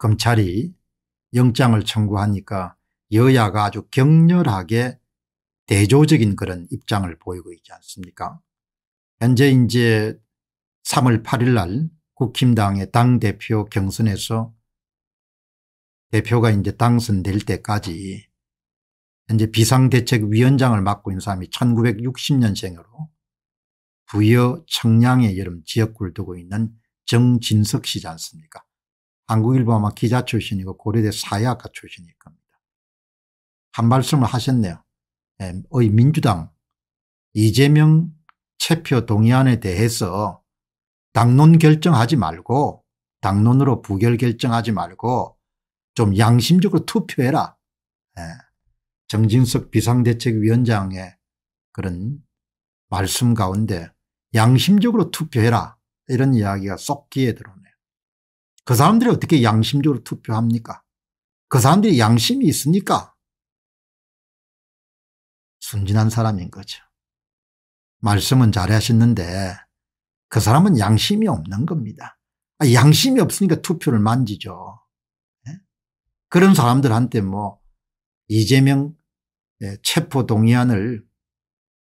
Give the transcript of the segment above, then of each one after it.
검찰이 영장을 청구하니까 여야가 아주 격렬하게 대조적인 그런 입장을 보이고 있지 않습니까 현재 이제 3월 8일 날 국힘당의 당대표 경선에서 대표가 이제 당선될 때까지 현재 비상대책위원장을 맡고 있는 사람이 1960년생으로 부여 청량의 여름 지역구를 두고 있는 정진석 씨지 않습니까 한국일보 아마 기자 출신이고 고려대 사회학과 출신일 겁니다. 한 말씀을 하셨네요. 예, 의 민주당 이재명 체표 동의안에 대해서 당론 결정하지 말고 당론으로 부결 결정하지 말고 좀 양심적으로 투표해라. 예, 정진석 비상대책위원장의 그런 말씀 가운데 양심적으로 투표해라 이런 이야기가 쏙 귀에 들어오네. 그 사람들이 어떻게 양심적으로 투표합니까? 그 사람들이 양심이 있습니까? 순진한 사람인 거죠. 말씀은 잘하셨는데 그 사람은 양심이 없는 겁니다. 아, 양심이 없으니까 투표를 만지죠. 예? 그런 사람들한테 뭐 이재명 예, 체포동의안을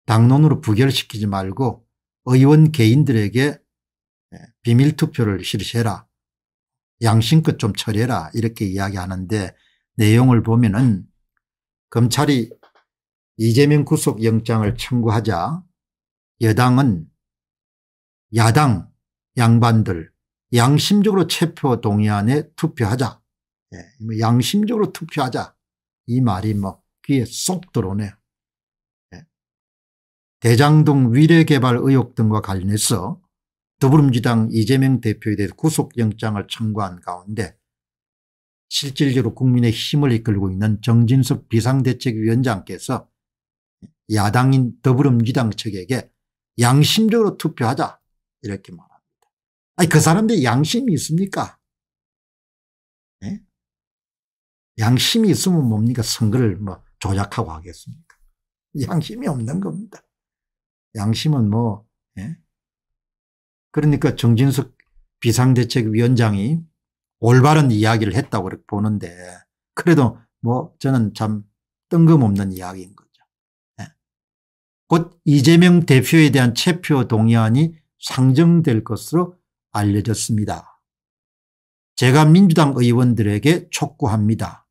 당론으로 부결시키지 말고 의원 개인들에게 예, 비밀투표를 실시해라. 양심껏 좀 처리해라 이렇게 이야기하는데 내용을 보면 은 검찰이 이재명 구속영장을 청구하자 여당은 야당 양반들 양심적으로 체포 동의안에 투표하자 예, 뭐 양심적으로 투표하자 이 말이 뭐 귀에 쏙 들어오네요. 예. 대장동 위례개발 의혹 등과 관련해서 더불어민주당 이재명 대표에 대해 구속영장을 청구한 가운데 실질적으로 국민의 힘을 이끌고 있는 정진석 비상대책위원장께서 야당인 더불어민주당 측에게 양심적으로 투표하자 이렇게 말합니다. 아니 그 사람들 양심이 있습니까? 네? 양심이 있으면 뭡니까 선거를 뭐 조작하고 하겠습니까? 양심이 없는 겁니다. 양심은 뭐 네? 그러니까 정진석 비상대책위원장이 올바른 이야기를 했다고 그렇게 보는데 그래도 뭐 저는 참 뜬금없는 이야기인 거죠. 네. 곧 이재명 대표에 대한 체표 동의안이 상정될 것으로 알려졌습니다. 제가 민주당 의원들에게 촉구합니다.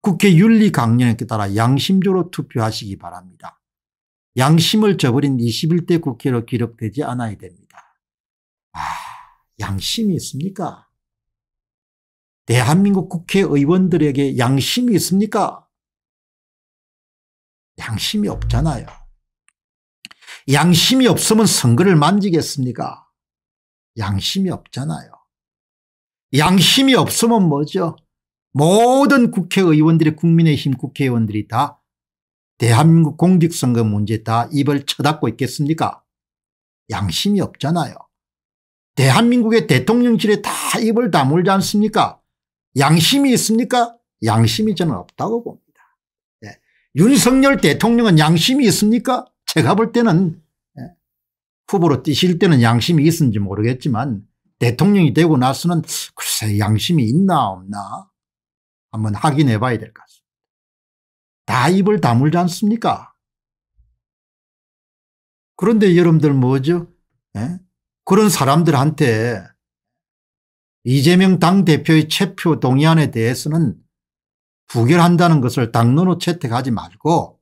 국회 윤리 강령에 따라 양심적으로 투표하시기 바랍니다. 양심을 저버린 21대 국회로 기록되지 않아야 됩니다. 양심이 있습니까? 대한민국 국회의원들에게 양심이 있습니까? 양심이 없잖아요. 양심이 없으면 선거를 만지겠습니까? 양심이 없잖아요. 양심이 없으면 뭐죠? 모든 국회의원들이 국민의힘 국회의원들이 다 대한민국 공직선거 문제 다 입을 쳐닫고 있겠습니까? 양심이 없잖아요. 대한민국의 대통령실에 다 입을 다물지 않습니까? 양심이 있습니까? 양심이 저는 없다고 봅니다. 예. 윤석열 대통령은 양심이 있습니까? 제가 볼 때는 예. 후보로 뛰실 때는 양심이 있었는지 모르겠지만 대통령이 되고 나서는 글쎄 양심이 있나 없나 한번 확인해 봐야 될 것 같습니다. 다 입을 다물지 않습니까? 그런데 여러분들 뭐죠? 예? 그런 사람들한테 이재명 당대표의 체표 동의안에 대해서는 부결한다는 것을 당론으로 채택하지 말고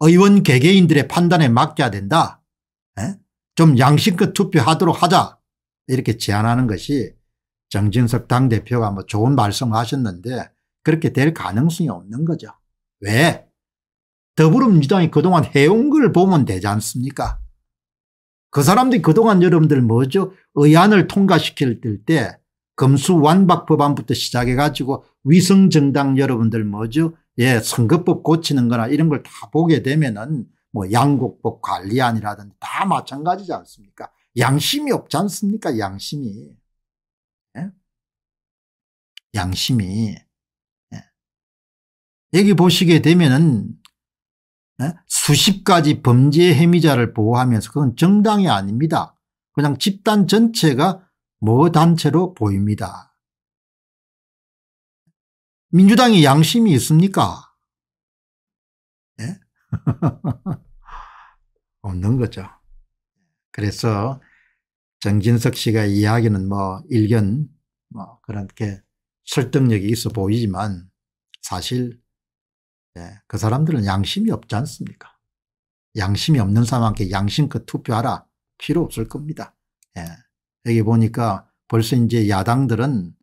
의원 개개인들의 판단에 맡겨야 된다. 에? 좀 양심껏 투표하도록 하자. 이렇게 제안하는 것이 정진석 당대표가 뭐 좋은 말씀을 하셨는데 그렇게 될 가능성이 없는 거죠. 왜? 더불어민주당이 그동안 해온 걸 보면 되지 않습니까? 그 사람들이 그동안 여러분들 뭐죠? 의안을 통과시킬 때 금수 완박 법안부터 시작해 가지고 위성정당 여러분들 뭐죠? 예, 선거법 고치는 거나 이런 걸 다 보게 되면은 뭐 양곡법 관리안이라든지 다 마찬가지지 않습니까? 양심이 없지 않습니까? 양심이. 예? 양심이. 예. 여기 보시게 되면은 네? 수십 가지 범죄 혐의자를 보호하면서 그건 정당이 아닙니다. 그냥 집단 전체가 뭐 단체로 보입니다. 민주당이 양심이 있습니까? 예? 없는 거죠. 그래서 정진석 씨가 이야기는 뭐 일견 뭐 그렇게 설득력이 있어 보이지만 사실 네. 그 사람들은 양심이 없지 않습니까? 양심이 없는 사람한테 양심껏 투표하라. 필요 없을 겁니다. 예. 여기 보니까 벌써 이제 야당들은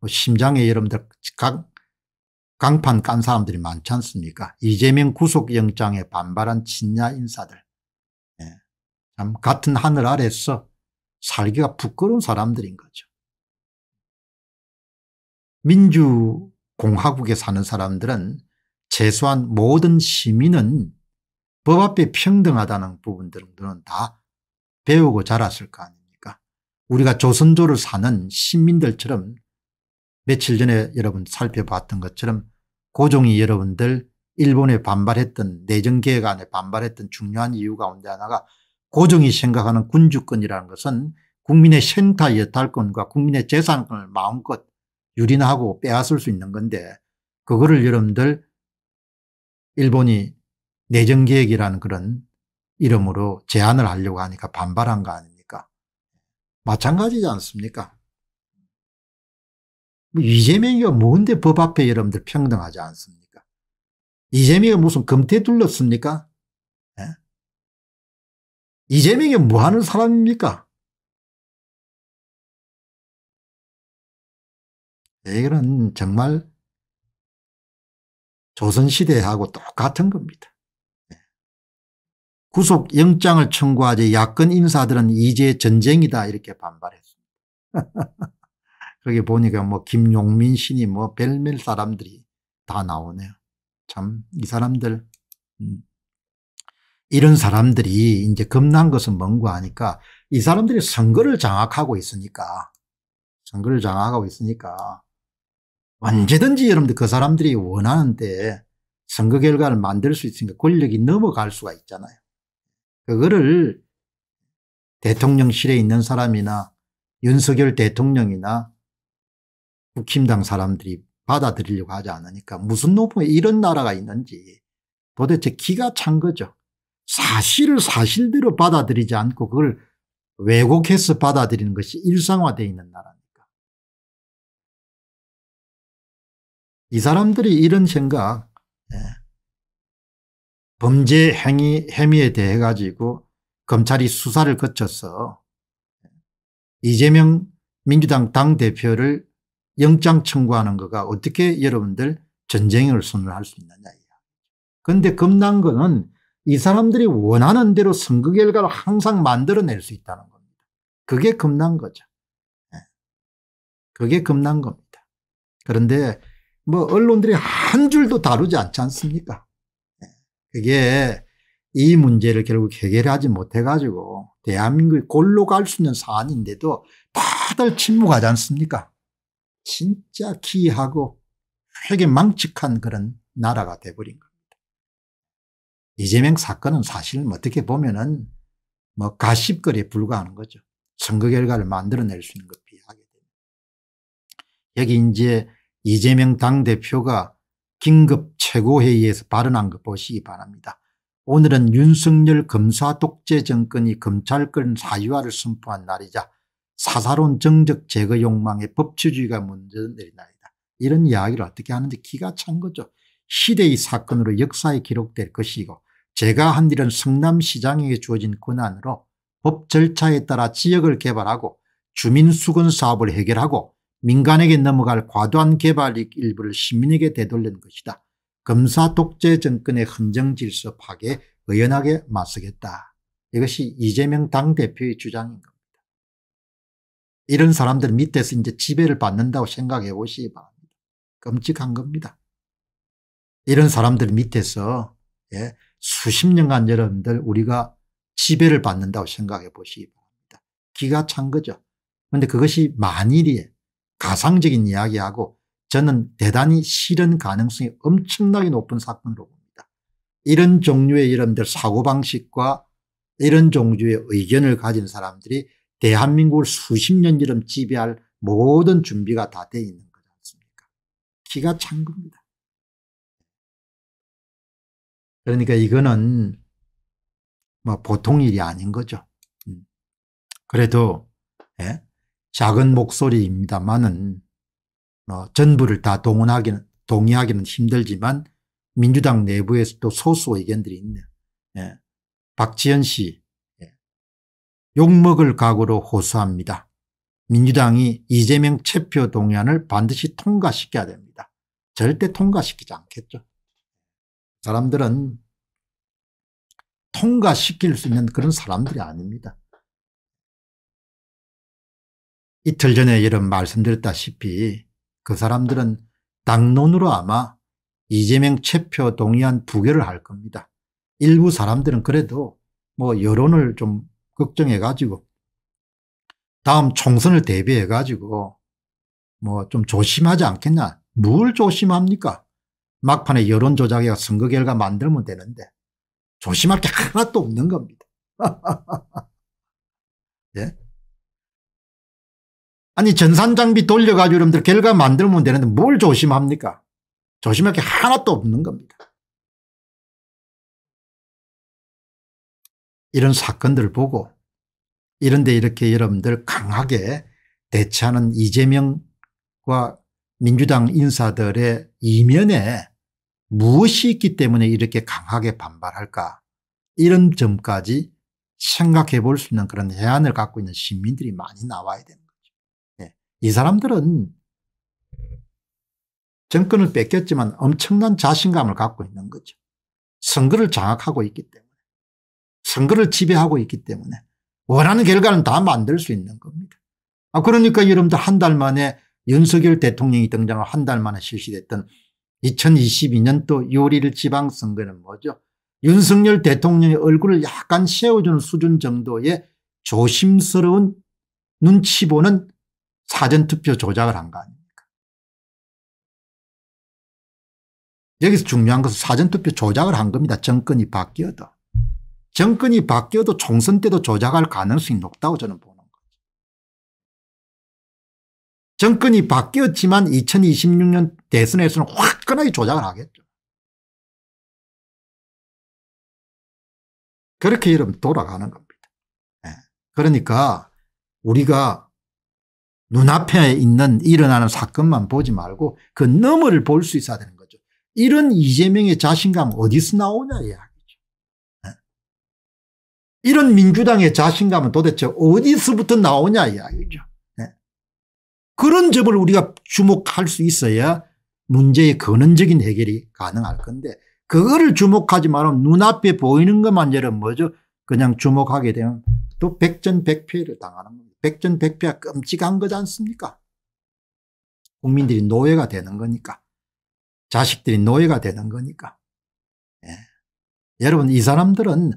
뭐 심장에 여러분들 각 강판 깐 사람들이 많지 않습니까? 이재명 구속영장에 반발한 친야 인사들. 예. 참 같은 하늘 아래서 살기가 부끄러운 사람들인 거죠. 민주공화국에 사는 사람들은 재소한 모든 시민은 법 앞에 평등하다는 부분들은 다 배우고 자랐을 거 아닙니까 우리가 조선조를 사는 시민들처럼 며칠 전에 여러분 살펴봤던 것처럼 고종이 여러분들 일본에 반발했던 내정개혁 안에 반발했던 중요한 이유 가운데 하나가 고종이 생각하는 군주권이라는 것은 국민의 생타 여탈권과 국민의 재산권을 마음껏 유린하고 빼앗을 수 있는 건데 그거를 여러분들 일본이 내정개혁이라는 그런 이름으로 제안을 하려고 하니까 반발한 거 아닙니까? 마찬가지지 않습니까? 뭐 이재명이가 뭔데 법 앞에 여러분들 평등하지 않습니까? 이재명이 무슨 금태 둘렀습니까? 예? 이재명이 뭐 하는 사람입니까? 네, 이거 정말 조선시대하고 똑같은 겁니다. 네. 구속영장을 청구하자 야권 인사들은 이제 전쟁이다 이렇게 반발했습니다. 거기 보니까 뭐 김용민 신이 뭐 별별 사람들이 다 나오네요. 참 이 사람들 음. 이런 사람들이 이제 겁난 것은 뭔고 하니까 이 사람들이 선거를 장악하고 있으니까 선거를 장악하고 있으니까 언제든지 여러분들 그 사람들이 원하는 데에 선거 결과를 만들 수 있으니까 권력이 넘어갈 수가 있잖아요. 그거를 대통령실에 있는 사람이나 윤석열 대통령이나 국힘당 사람들이 받아들이려고 하지 않으니까 무슨 노부에 이런 나라가 있는지 도대체 기가 찬 거죠. 사실을 사실대로 받아들이지 않고 그걸 왜곡해서 받아들이는 것이 일상화되어 있는 나라. 이 사람들이 이런 생각 예, 범죄 행위 혐의에 대해 가지고 검찰이 수사를 거쳐서 이재명 민주당 당대표를 영장 청구하는 거가 어떻게 여러분들 전쟁을 선언할 수 있느냐. 그런데 겁난 거는 이 사람들이 원하는 대로 선거 결과를 항상 만들어낼 수 있다는 겁니다. 그게 겁난 거죠. 예, 그게 겁난 겁니다. 그런데 뭐 언론들이 한 줄도 다루지 않지 않습니까? 그게 이 문제를 결국 해결하지 못해가지고 대한민국이 골로 갈 수 있는 사안인데도 다들 침묵하지 않습니까? 진짜 기이하고 되게 망측한 그런 나라가 돼버린 겁니다. 이재명 사건은 사실 뭐 어떻게 보면은 뭐 가십거리에 불과하는 거죠. 선거 결과를 만들어낼 수 있는 것 비하게 됩니다. 여기 이제 이재명 당대표가 긴급 최고회의에서 발언한 것 보시기 바랍니다. 오늘은 윤석열 검사 독재 정권이 검찰권 사유화를 선포한 날이자 사사로운 정적 제거 욕망의 법치주의가 문제된 날이다. 이런 이야기를 어떻게 하는지 기가 찬 거죠. 시대의 사건으로 역사에 기록될 것이고 제가 한 일은 성남시장에게 주어진 권한으로 법 절차에 따라 지역을 개발하고 주민수건 사업을 해결하고 민간에게 넘어갈 과도한 개발익 일부를 시민에게 되돌린 것이다. 검사 독재 정권의 헌정 질서 파괴 의연하게 맞서겠다. 이것이 이재명 당대표의 주장인 겁니다. 이런 사람들 밑에서 이제 지배를 받는다고 생각해 오시기 바랍니다. 끔찍한 겁니다. 이런 사람들 밑에서 예, 수십 년간 여러분들 우리가 지배를 받는다고 생각해 보시기 바랍니다. 기가 찬 거죠. 그런데 그것이 만일이에요. 가상적인 이야기하고 저는 대단히 실현 가능성이 엄청나게 높은 사건으로 봅니다. 이런 종류의 여러분들 사고방식과 이런 종류의 의견을 가진 사람들이 대한민국을 수십 년 이름 지배할 모든 준비가 다 돼 있는 거지 않습니까? 기가 찬 겁니다. 그러니까 이거는 뭐 보통 일이 아닌 거죠. 음. 그래도 예? 작은 목소리입니다만은 어, 전부를 다 동원하기는, 동의하기는 힘들지만 민주당 내부에서도 소수 의견들이 있네요. 예. 박지현 씨, 예. 욕먹을 각오로 호소합니다. 민주당이 이재명 체표 동의안을 반드시 통과시켜야 됩니다. 절대 통과시키지 않겠죠. 사람들은 통과시킬 수 있는 그런 사람들이 아닙니다. 이틀 전에 이런 말씀드렸다시피 그 사람들은 당론으로 아마 이재명 체표 동의안 부결을 할 겁니다. 일부 사람들은 그래도 뭐 여론을 좀 걱정해 가지고 다음 총선을 대비해 가지고 뭐 좀 조심하지 않겠냐. 뭘 조심합니까? 막판에 여론 조작이가 선거 결과 만들면 되는데 조심할 게 하나도 없는 겁니다. 예? 아니 전산장비 돌려가지고 여러분들 결과 만들면 되는데 뭘 조심합니까 조심할 게 하나도 없는 겁니다 이런 사건들 보고 이런데 이렇게 여러분들 강하게 대처하는 이재명과 민주당 인사들의 이면에 무엇이 있기 때문에 이렇게 강하게 반발할까 이런 점까지 생각해 볼 수 있는 그런 해안을 갖고 있는 시민들이 많이 나와야 됩니다 이 사람들은 정권을 뺏겼지만 엄청난 자신감을 갖고 있는 거죠. 선거를 장악하고 있기 때문에 선거를 지배하고 있기 때문에 원하는 결과는 다 만들 수 있는 겁니다. 아 그러니까 여러분들 한 달 만에 윤석열 대통령이 등장을 한달 만에 실시됐던 2022년도 6월 1일 지방선거는 뭐죠? 윤석열 대통령의 얼굴을 약간 세워주는 수준 정도의 조심스러운 눈치 보는 사전투표 조작을 한 거 아닙니까? 여기서 중요한 것은 사전투표 조작을 한 겁니다. 정권이 바뀌어도. 정권이 바뀌어도 총선 때도 조작할 가능성이 높다고 저는 보는 거죠. 정권이 바뀌었지만 2026년 대선에서는 화끈하게 조작을 하겠죠. 그렇게 이러면 돌아가는 겁니다. 예. 그러니까 우리가 눈앞에 있는 일어나는 사건만 보지 말고 그 너머를 볼 수 있어야 되는 거죠. 이런 이재명의 자신감 어디서 나오냐 이야기죠. 네. 이런 민주당의 자신감은 도대체 어디서부터 나오냐 이야기죠. 네. 그런 점을 우리가 주목할 수 있어야 문제의 근원적인 해결이 가능할 건데 그거를 주목하지 말면 눈앞에 보이는 것만 여러 뭐죠? 그냥 주목하게 되면 또 백전백패를 당하는 겁니다. 백전백패가 끔찍한 거지 않습니까? 국민들이 노예가 되는 거니까. 자식들이 노예가 되는 거니까. 예. 여러분 이 사람들은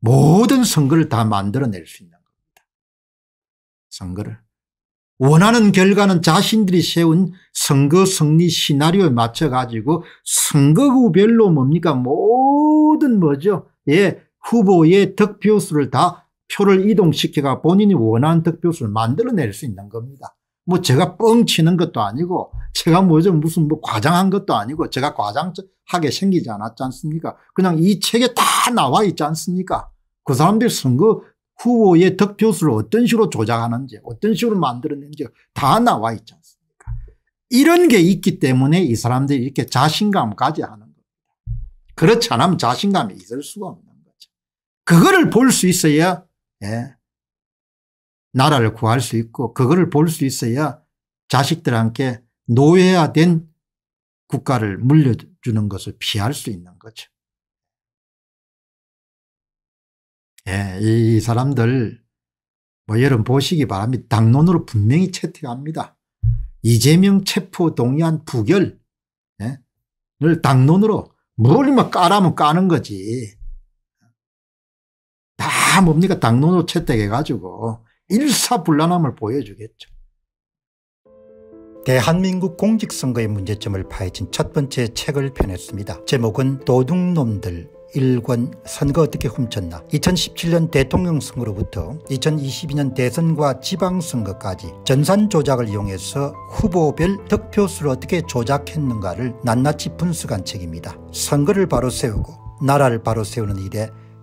모든 선거를 다 만들어낼 수 있는 겁니다. 선거를. 원하는 결과는 자신들이 세운 선거 승리 시나리오에 맞춰가지고 선거구별로 뭡니까 모든 뭐죠. 예, 후보의 득표수를 다 표를 이동시켜가 본인이 원하는 득표수를 만들어낼 수 있는 겁니다. 뭐 제가 뻥치는 것도 아니고 제가 뭐죠 무슨 뭐 과장한 것도 아니고 제가 과장하게 생기지 않았지 않습니까? 그냥 이 책에 다 나와 있지 않습니까? 그 사람들 선거 후보의 득표수를 어떤 식으로 조작하는지 어떤 식으로 만들어낸지 다 나와 있지 않습니까? 이런 게 있기 때문에 이 사람들이 이렇게 자신감까지 하는 겁니다. 그렇지 않으면 자신감이 있을 수가 없는 거죠. 그거를 볼 수 있어야 예. 나라를 구할 수 있고 그거를 볼 수 있어야 자식들한테 노예화된 국가를 물려주는 것을 피할 수 있는 거죠. 예, 이 사람들 뭐 여러분 보시기 바랍니다. 당론으로 분명히 채택합니다. 이재명 체포 동의안 부결 예? 당론으로 물리면 면 까는 거지. 다 뭡니까 당론으로 채택해가지고 일사불란함을 보여주겠죠. 대한민국 공직선거의 문제점을 파헤친 첫 번째 책을 펴냈습니다. 제목은 도둑놈들 일권 선거 어떻게 훔쳤나 2017년 대통령 선거로부터 2022년 대선과 지방선거까지 전산 조작을 이용해서 후보별 득표수를 어떻게 조작했는가를 낱낱이 분석한 책입니다. 선거를 바로 세우고 나라를 바로 세우는 일에